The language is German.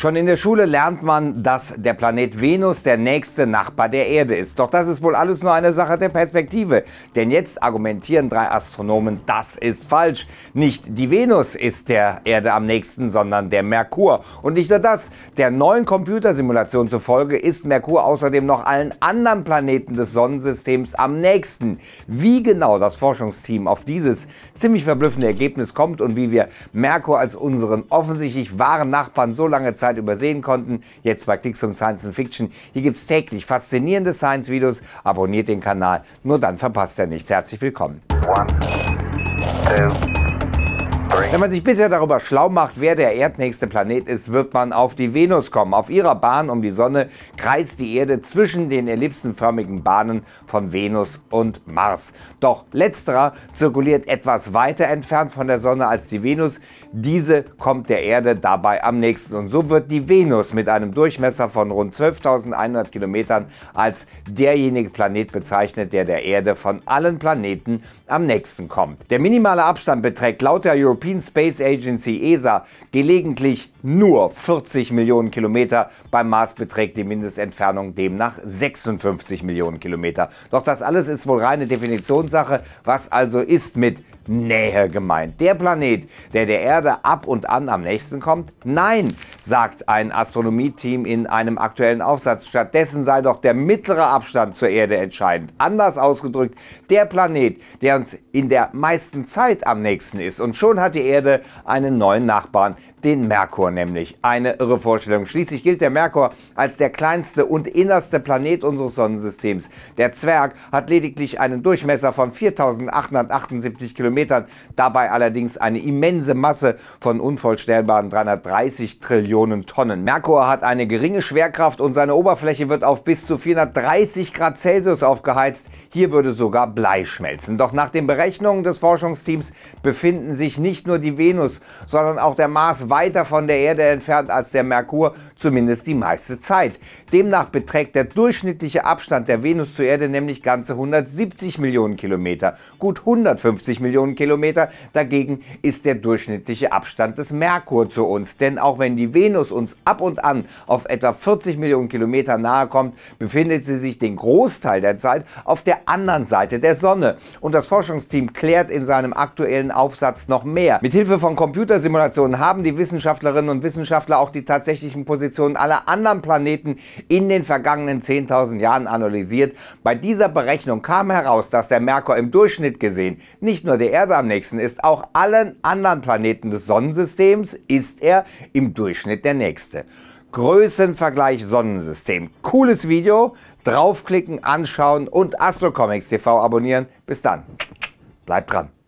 Schon in der Schule lernt man, dass der Planet Venus der nächste Nachbar der Erde ist. Doch das ist wohl alles nur eine Sache der Perspektive. Denn jetzt argumentieren drei Astronomen, das ist falsch. Nicht die Venus ist der Erde am nächsten, sondern der Merkur. Und nicht nur das, der neuen Computersimulation zufolge ist Merkur außerdem noch allen anderen Planeten des Sonnensystems am nächsten. Wie genau das Forschungsteam auf dieses ziemlich verblüffende Ergebnis kommt und wie wir Merkur als unseren offensichtlich wahren Nachbarn so lange Zeit Zeit übersehen konnten. Jetzt bei Klicks um Science and Fiction. Hier gibt es täglich faszinierende Science-Videos. Abonniert den Kanal, nur dann verpasst ihr nichts. Herzlich willkommen. One, two. Wenn man sich bisher darüber schlau macht, wer der erdnächste Planet ist, wird man auf die Venus kommen. Auf ihrer Bahn um die Sonne kreist die Erde zwischen den ellipsenförmigen Bahnen von Venus und Mars. Doch letzterer zirkuliert etwas weiter entfernt von der Sonne als die Venus. Diese kommt der Erde dabei am nächsten. Und so wird die Venus mit einem Durchmesser von rund 12.100 Kilometern als derjenige Planet bezeichnet, der der Erde von allen Planeten am nächsten kommt. Der minimale Abstand beträgt laut der European European Space Agency ESA gelegentlich nur 40 Millionen Kilometer, beim Mars beträgt die Mindestentfernung demnach 56 Millionen Kilometer. Doch das alles ist wohl reine Definitionssache. Was also ist mit Nähe gemeint. Der Planet, der der Erde ab und an am nächsten kommt? Nein, sagt ein Astronomieteam in einem aktuellen Aufsatz. Stattdessen sei doch der mittlere Abstand zur Erde entscheidend. Anders ausgedrückt, der Planet, der uns in der meisten Zeit am nächsten ist. Und schon hat die Erde einen neuen Nachbarn, den Merkur nämlich. Eine irre Vorstellung. Schließlich gilt der Merkur als der kleinste und innerste Planet unseres Sonnensystems. Der Zwerg hat lediglich einen Durchmesser von 4878 Kilometern Metern, dabei allerdings eine immense Masse von unvollstellbaren 330 Trillionen Tonnen. Merkur hat eine geringe Schwerkraft und seine Oberfläche wird auf bis zu 430 Grad Celsius aufgeheizt. Hier würde sogar Blei schmelzen. Doch nach den Berechnungen des Forschungsteams befinden sich nicht nur die Venus, sondern auch der Mars weiter von der Erde entfernt als der Merkur, zumindest die meiste Zeit. Demnach beträgt der durchschnittliche Abstand der Venus zur Erde nämlich ganze 170 Millionen Kilometer, gut 150 Millionen Millionen Kilometer. Dagegen ist der durchschnittliche Abstand des Merkur zu uns. Denn auch wenn die Venus uns ab und an auf etwa 40 Millionen Kilometer nahe kommt, befindet sie sich den Großteil der Zeit auf der anderen Seite der Sonne. Und das Forschungsteam klärt in seinem aktuellen Aufsatz noch mehr. Mit Hilfe von Computersimulationen haben die Wissenschaftlerinnen und Wissenschaftler auch die tatsächlichen Positionen aller anderen Planeten in den vergangenen 10.000 Jahren analysiert. Bei dieser Berechnung kam heraus, dass der Merkur im Durchschnitt gesehen nicht nur der Erde am nächsten ist, auch allen anderen Planeten des Sonnensystems ist er im Durchschnitt der nächste. Größenvergleich Sonnensystem. Cooles Video. Draufklicken, anschauen und Astrocomics TV abonnieren. Bis dann. Bleibt dran.